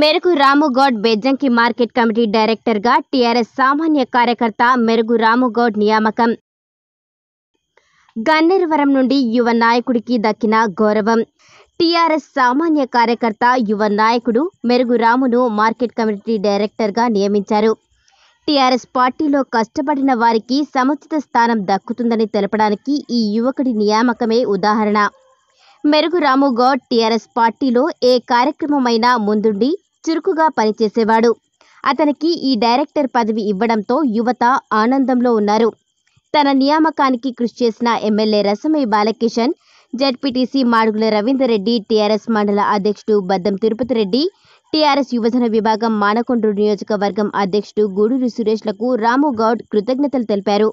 మెరుగు Ramu Goud Bejjanki market committee డైరెక్టర్గా TRS సామాన్య కార్యకర్త మెరుగు రాముగౌడ్ నియామకం గన్నేరువరం నుండి యువ నాయకుడికి దక్కిన గౌరవం టీఆర్ఎస్ సామాన్య కార్యకర్త యువ నాయకుడు మెరుగు రామును మార్కెట్ కమిటీ డైరెక్టర్గా నియమించారు టీఆర్ఎస్ పార్టీలో కష్టపడిన వారికి సముచిత స్థానం దక్కుతుందని తెలపడానికి ఈ యువకుడి నియామకమే ఉదాహరణ మెరుగు రాముగౌడ్ టీఆర్ఎస్ పార్టీలో ఏ కార్యక్రమమైనా ముందుండి చురుకుగా పనిచేసేవాడు అతనికి ఈ డైరెక్టర్ పదవి ఇవ్వడంతో యువత ఆనందంలో ఉన్నారు తన నియామకానికి కృషి చేసిన MLA Rasamayi Balakishan ZPTC Madugula Ravinder Reddy TRS మండల అధ్యక్షుడు బద్దం తిరుపతి రెడ్డి టీఆర్ఎస్ యువజన విభాగం మానకొండ్రు నియోజకవర్గం అధ్యక్షుడు గూడూరు సురేష్లకు రాముగౌడ్ కృతజ్ఞతలు తెలిపారు